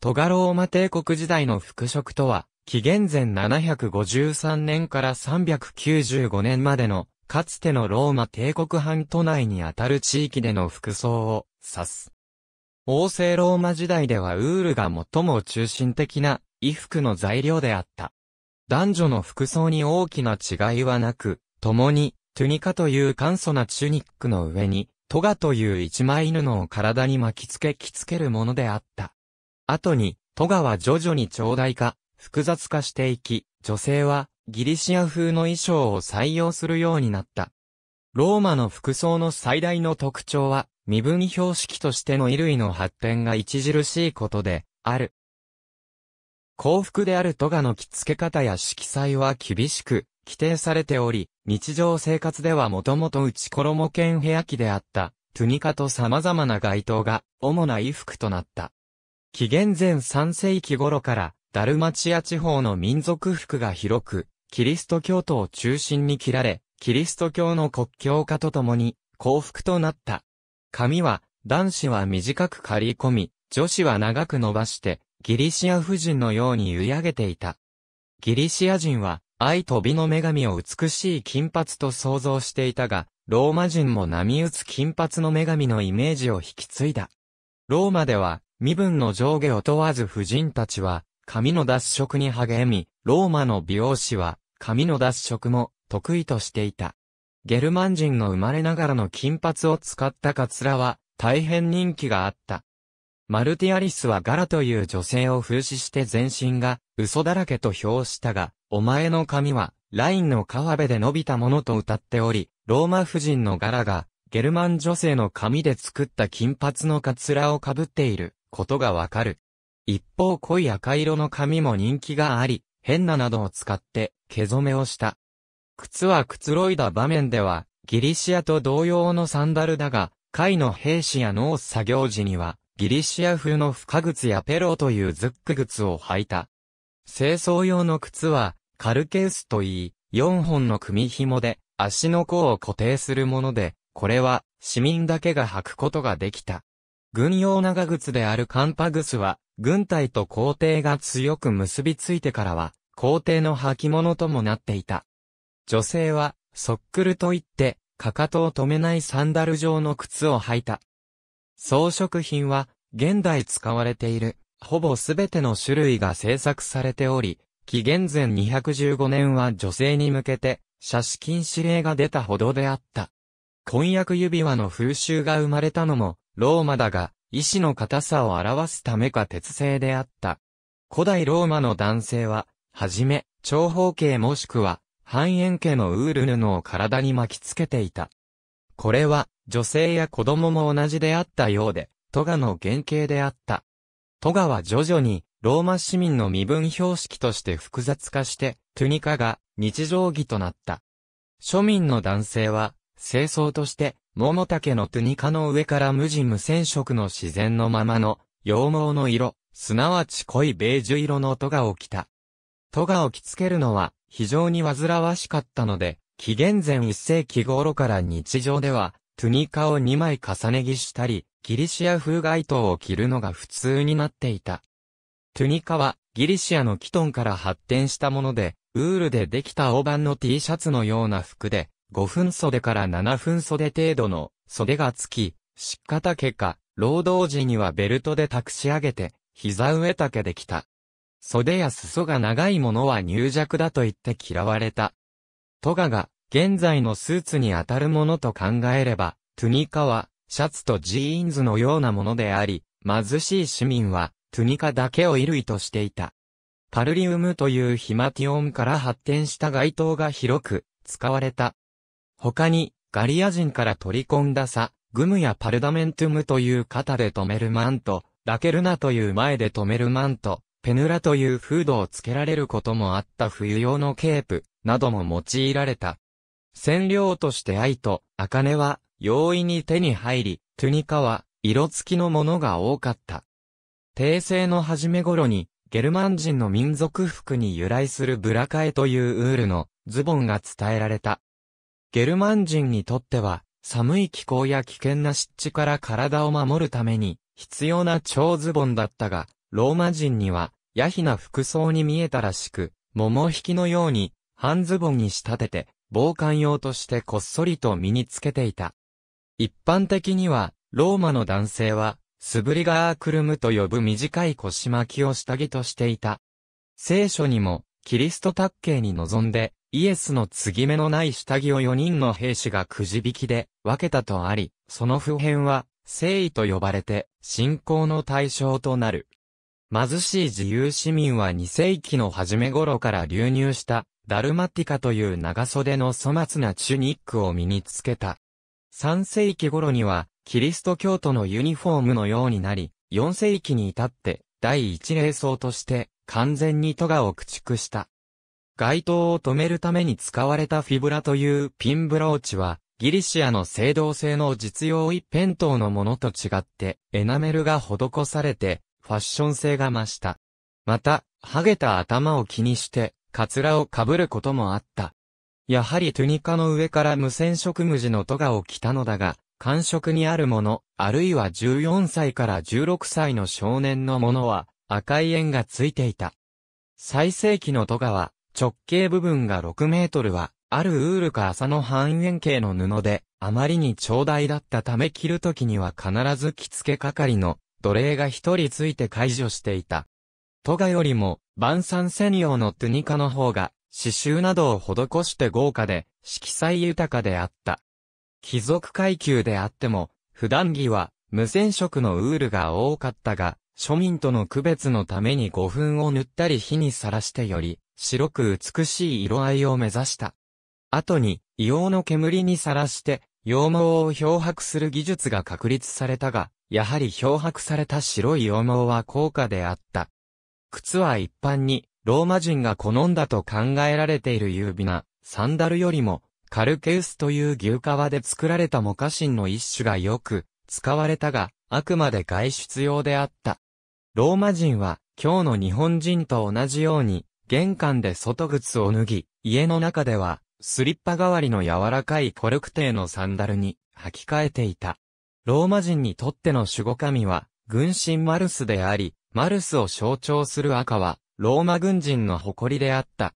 トガローマ帝国時代の服飾とは、紀元前753年から395年までの、かつてのローマ帝国半都内にあたる地域での服装を指す。王政ローマ時代ではウールが最も中心的な衣服の材料であった。男女の服装に大きな違いはなく、共に、トゥニカという簡素なチュニックの上に、トガという一枚布を体に巻きつけ着付けるものであった。後に、トガは徐々に長大化、複雑化していき、女性はギリシア風の衣装を採用するようになった。ローマの服装の最大の特徴は、身分標識としての衣類の発展が著しいことで、ある。幸福であるトガの着付け方や色彩は厳しく規定されており、日常生活ではもともと内衣兼部屋着であった、トゥニカと様々な街灯が主な衣服となった。紀元前3世紀頃から、ダルマチア地方の民族服が広く、キリスト教徒を中心に着られ、キリスト教の国教化とともに、幸福となった。髪は、男子は短く刈り込み、女子は長く伸ばして、ギリシア夫人のように揺い上げていた。ギリシア人は、愛と美の女神を美しい金髪と想像していたが、ローマ人も波打つ金髪の女神のイメージを引き継いだ。ローマでは、身分の上下を問わず婦人たちは、髪の脱色に励み、ローマの美容師は、髪の脱色も得意としていた。ゲルマン人の生まれながらの金髪を使ったカツラは、大変人気があった。マルティアリスはガラという女性を風刺して全身が嘘だらけと評したが、お前の髪はラインの川辺で伸びたものと歌っており、ローマ夫人のガラがゲルマン女性の髪で作った金髪のカツラをかぶっている。ことがわかる。一方濃い赤色の髪も人気があり、変ななどを使って毛染めをした。靴はくつろいだ場面では、ギリシアと同様のサンダルだが、会の兵士や農作業時には、ギリシア風の深靴やペローというズック靴を履いた。清掃用の靴は、カルケウスといい、4本の組紐で、足の甲を固定するもので、これは、市民だけが履くことができた。軍用長靴であるカンパグスは、軍隊と皇帝が強く結びついてからは、皇帝の履物ともなっていた。女性は、ソックルといって、かかとを止めないサンダル状の靴を履いた。装飾品は、現代使われている、ほぼすべての種類が製作されており、紀元前215年は女性に向けて、写真禁止令が出たほどであった。婚約指輪の風習が生まれたのも、ローマだが、意志の硬さを表すためか鉄製であった。古代ローマの男性は、はじめ、長方形もしくは、半円形のウール布を体に巻きつけていた。これは、女性や子供も同じであったようで、トガの原型であった。トガは徐々に、ローマ市民の身分標識として複雑化して、トゥニカが日常着となった。庶民の男性は、清掃として、桃竹のトゥニカの上から無地無染色の自然のままの、羊毛の色、すなわち濃いベージュ色の音が起きた。トが起着つけるのは非常に煩わしかったので、紀元前1世紀頃から日常では、トゥニカを2枚重ね着したり、ギリシア風街灯を着るのが普通になっていた。トゥニカはギリシアのキトンから発展したもので、ウールでできた大判の T シャツのような服で、5分袖から7分袖程度の袖がつき、湿気か丈か、労働時にはベルトで託し上げて、膝上丈できた。袖や裾が長いものは入弱だと言って嫌われた。トガが、現在のスーツに当たるものと考えれば、トゥニカは、シャツとジーンズのようなものであり、貧しい市民は、トゥニカだけを衣類としていた。パルリウムというヒマティオンから発展した街灯が広く、使われた。他に、ガリア人から取り込んださ、グムやパルダメントゥムという肩で止めるマント、ラケルナという前で止めるマント、ペヌラというフードをつけられることもあった冬用のケープ、なども用いられた。染料として愛と、茜は、容易に手に入り、トゥニカは、色付きのものが多かった。帝政の初め頃に、ゲルマン人の民族服に由来するブラカエというウールのズボンが伝えられた。ゲルマン人にとっては、寒い気候や危険な湿地から体を守るために、必要な長ズボンだったが、ローマ人には、ヤヒな服装に見えたらしく、桃引きのように、半ズボンに仕立てて、防寒用としてこっそりと身につけていた。一般的には、ローマの男性は、スブリガークルムと呼ぶ短い腰巻きを下着としていた。聖書にも、キリスト卓形に臨んで、イエスの継ぎ目のない下着を4人の兵士がくじ引きで分けたとあり、その普遍は、聖意と呼ばれて、信仰の対象となる。貧しい自由市民は2世紀の初め頃から流入した、ダルマティカという長袖の粗末なチュニックを身につけた。3世紀頃には、キリスト教徒のユニフォームのようになり、4世紀に至って、第一霊僧として、完全に都がを駆逐した。街灯を止めるために使われたフィブラというピンブローチは、ギリシアの青銅製の実用一辺倒のものと違って、エナメルが施されて、ファッション性が増した。また、ハゲた頭を気にして、カツラをかぶることもあった。やはりトゥニカの上から無染色無地のトガを着たのだが、感触にあるもの、あるいは14歳から16歳の少年のものは、赤い円がついていた。最盛期のトガは、直径部分が6メートルは、あるウールか麻の半円形の布で、あまりに長大だったため着るときには必ず着付け係の奴隷が一人ついて解除していた。トガよりも、晩餐専用のトゥニカの方が、刺繍などを施して豪華で、色彩豊かであった。貴族階級であっても、普段着は無染色のウールが多かったが、庶民との区別のために5分を塗ったり火にさらしてより、白く美しい色合いを目指した。後に、硫黄の煙にさらして、羊毛を漂白する技術が確立されたが、やはり漂白された白い羊毛は高価であった。靴は一般に、ローマ人が好んだと考えられている優美な、サンダルよりも、カルケウスという牛革で作られたモカシンの一種がよく使われたが、あくまで外出用であった。ローマ人は、今日の日本人と同じように、玄関で外靴を脱ぎ、家の中では、スリッパ代わりの柔らかいコルクテーのサンダルに履き替えていた。ローマ人にとっての守護神は、軍神マルスであり、マルスを象徴する赤は、ローマ軍人の誇りであった。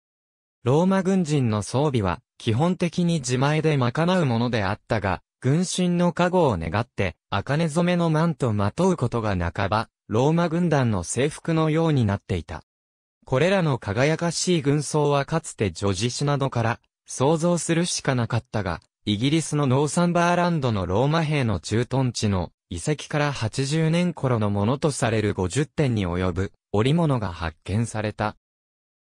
ローマ軍人の装備は、基本的に自前で賄うものであったが、軍神の加護を願って、茜染めのマントまとうことが半ば、ローマ軍団の制服のようになっていた。これらの輝かしい軍装はかつて女子種などから想像するしかなかったが、イギリスのノーサンバーランドのローマ兵の駐屯地の遺跡から80年頃のものとされる50点に及ぶ織物が発見された。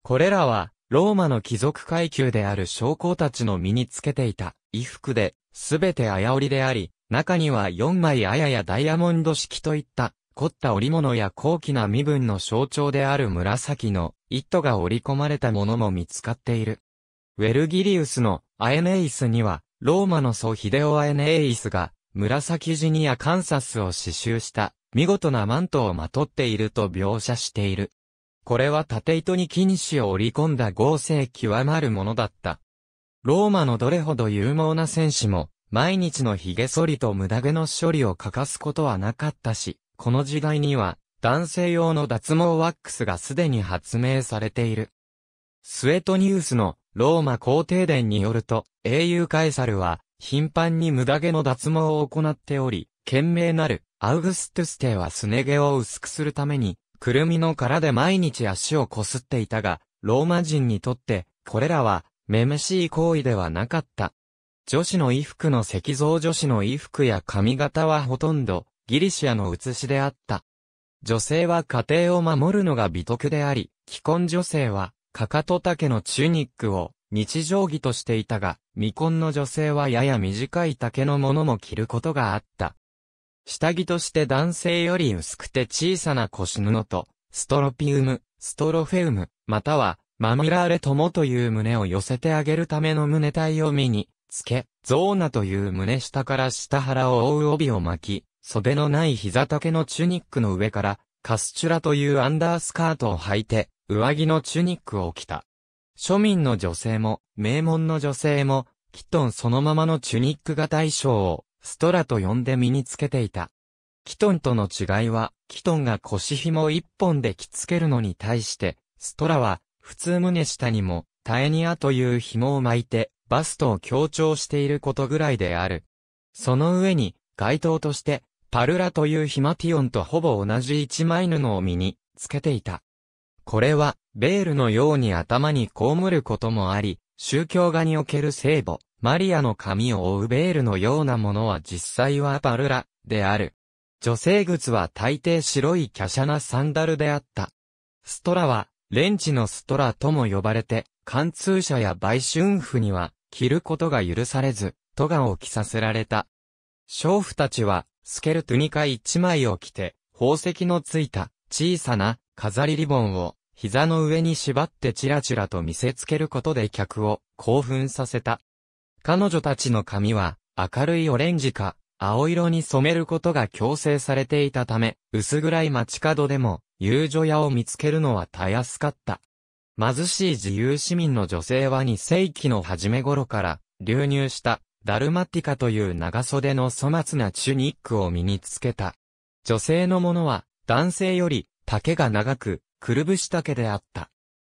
これらは、ローマの貴族階級である将校たちの身につけていた衣服で、すべて綾織であり、中には4枚綾やダイヤモンド式といった凝った織物や高貴な身分の象徴である紫の糸が織り込まれたものも見つかっている。ウェルギリウスのアエネイスには、ローマの祖ヒデオアエネイスが、紫地にやカンサスを刺繍した見事なマントをまとっていると描写している。これは縦糸に金糸を織り込んだ合成極まるものだった。ローマのどれほど有望な戦士も、毎日の髭剃りと無駄毛の処理を欠かすことはなかったし、この時代には、男性用の脱毛ワックスがすでに発明されている。スウェトニウスのローマ皇帝伝によると、英雄カエサルは、頻繁に無駄毛の脱毛を行っており、賢明なるアウグストゥス帝はすね毛を薄くするために、クルミの殻で毎日足をこすっていたが、ローマ人にとって、これらは、めめしい行為ではなかった。女子の衣服の石像女子の衣服や髪型はほとんど、ギリシアの写しであった。女性は家庭を守るのが美徳であり、既婚女性は、かかと丈のチュニックを日常着としていたが、未婚の女性はやや短い丈のものも着ることがあった。下着として男性より薄くて小さな腰布と、ストロピウム、ストロフェウム、または、マミラーレ友という胸を寄せてあげるための胸帯を身に、つけ、ゾーナという胸下から下腹を覆う帯を巻き、袖のない膝丈のチュニックの上から、カスチュラというアンダースカートを履いて、上着のチュニックを着た。庶民の女性も、名門の女性も、キトンそのままのチュニック型衣装を、ストラと呼んで身につけていた。キトンとの違いは、キトンが腰紐一本で着付けるのに対して、ストラは、普通胸下にも、タエニアという紐を巻いて、バストを強調していることぐらいである。その上に、街灯として、パルラというヒマティオンとほぼ同じ一枚布を身につけていた。これは、ベールのように頭にこむることもあり、宗教画における聖母、マリアの髪を覆うベールのようなものは実際はパルラ、である。女性靴は大抵白い華奢なサンダルであった。ストラは、レンチのストラとも呼ばれて、貫通者や売春婦には、着ることが許されず、都がを着させられた。娼婦たちは、スケルトゥニカ一枚を着て、宝石のついた小さな飾りリボンを膝の上に縛ってチラチラと見せつけることで客を興奮させた。彼女たちの髪は明るいオレンジか青色に染めることが強制されていたため、薄暗い街角でも遊女屋を見つけるのはたやすかった。貧しい自由市民の女性は2世紀の初め頃から流入したダルマティカという長袖の粗末なチュニックを身につけた。女性のものは男性より丈が長く、くるぶし丈であった。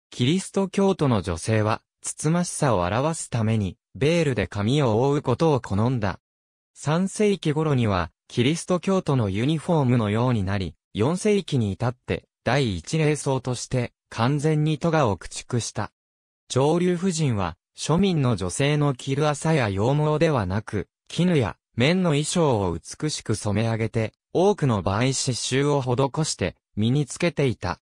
キリスト教徒の女性は、つつましさを表すために、ベールで髪を覆うことを好んだ。3世紀頃には、キリスト教徒のユニフォームのようになり、4世紀に至って、第一霊僧として、完全に都がを駆逐した。上流夫人は、庶民の女性の着る朝や羊毛ではなく、絹や綿の衣装を美しく染め上げて、多くの場合刺繍を施して身につけていた。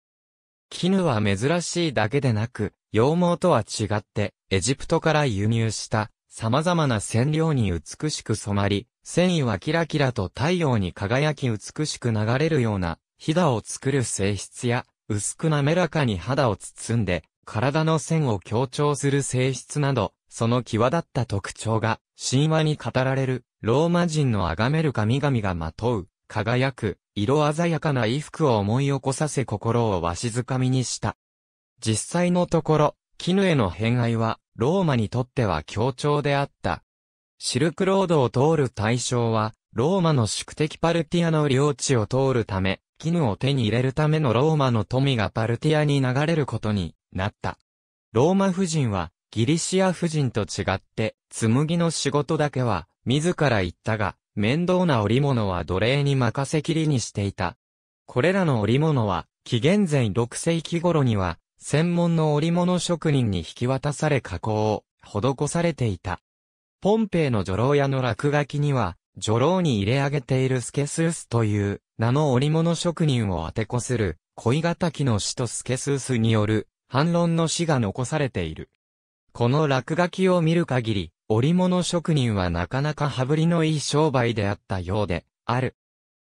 絹は珍しいだけでなく、羊毛とは違って、エジプトから輸入した様々な染料に美しく染まり、繊維はキラキラと太陽に輝き美しく流れるような、ひだを作る性質や、薄く滑らかに肌を包んで、体の線を強調する性質など、その際立った特徴が、神話に語られる、ローマ人の崇める神々がまとう、輝く、色鮮やかな衣服を思い起こさせ心をわしづかみにした。実際のところ、絹への偏愛は、ローマにとっては強調であった。シルクロードを通る対象は、ローマの宿敵パルティアの領地を通るため、絹を手に入れるためのローマの富がパルティアに流れることになった。ローマ夫人は、ギリシア夫人と違って、紬の仕事だけは、自ら言ったが、面倒な織物は奴隷に任せきりにしていた。これらの織物は、紀元前6世紀頃には、専門の織物職人に引き渡され加工を、施されていた。ポンペイの女郎屋の落書きには、女郎に入れ上げているスケスースという名の織物職人を当てこする、恋敵の使徒スケスースによる反論の詩が残されている。この落書きを見る限り、織物職人はなかなか羽振りのいい商売であったようで、ある。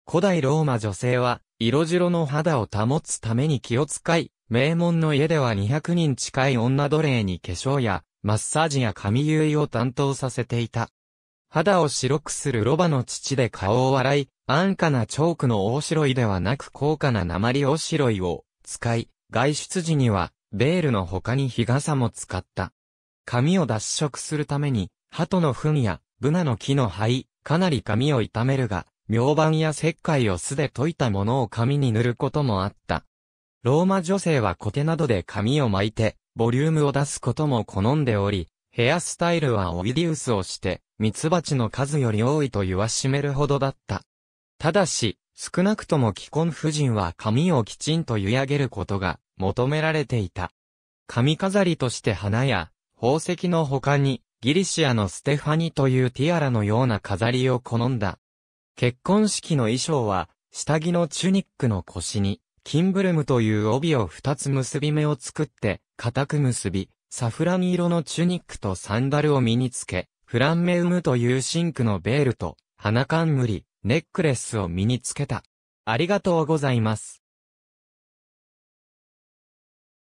古代ローマ女性は、色白の肌を保つために気を使い、名門の家では200人近い女奴隷に化粧や、マッサージや髪結いを担当させていた。肌を白くするロバの乳で顔を洗い、安価なチョークの大白いではなく高価な鉛大白いを使い、外出時にはベールの他に日傘も使った。髪を脱色するために、鳩の糞やブナの木の灰、かなり髪を傷めるが、明板や石灰を素で溶いたものを髪に塗ることもあった。ローマ女性はコテなどで髪を巻いて、ボリュームを出すことも好んでおり、ヘアスタイルはオイディウスをして、ミツバチの数より多いと言わしめるほどだった。ただし、少なくとも既婚夫人は髪をきちんと湯上げることが求められていた。髪飾りとして花や宝石の他にギリシアのステファニというティアラのような飾りを好んだ。結婚式の衣装は下着のチュニックの腰にキンブルムという帯を二つ結び目を作って固く結び、サフラン色のチュニックとサンダルを身につけ、フランメウムというシンクのベールと花冠、ネックレスを身につけた。ありがとうございます。